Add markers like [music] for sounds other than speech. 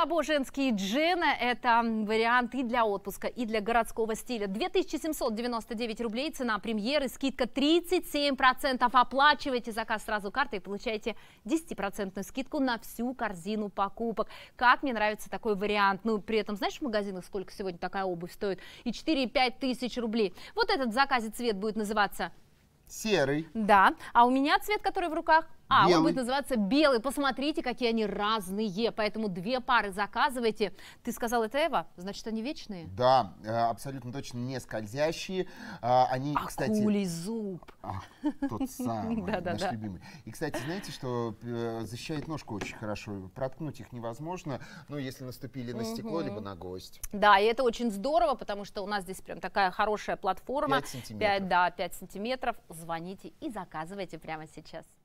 собой женские джины. Это вариант и для отпуска, и для городского стиля. 2799 рублей цена премьеры, скидка 37%. Оплачивайте заказ сразу картой и получаете 10% скидку на всю корзину покупок. Как мне нравится такой вариант. Ну, при этом, знаешь, в магазинах сколько сегодня такая обувь стоит? И 4-5 тысяч рублей. Вот этот в заказе цвет будет называться... Серый. Да. А у меня цвет, который в руках а, белый. он будет называться белый. Посмотрите, какие они разные. Поэтому две пары заказывайте. Ты сказал, это Эва, значит, они вечные? Да, э, абсолютно точно не скользящие. А, они, Акулий кстати... Акулий зуб. А, тот самый, [laughs] наш любимый. И, кстати, знаете, что э, защищает ножку очень хорошо. Проткнуть их невозможно, но если наступили на стекло, либо на гвоздь. Да, и это очень здорово, потому что у нас здесь прям такая хорошая платформа. 5 сантиметров. да, 5 сантиметров. Звоните и заказывайте прямо сейчас.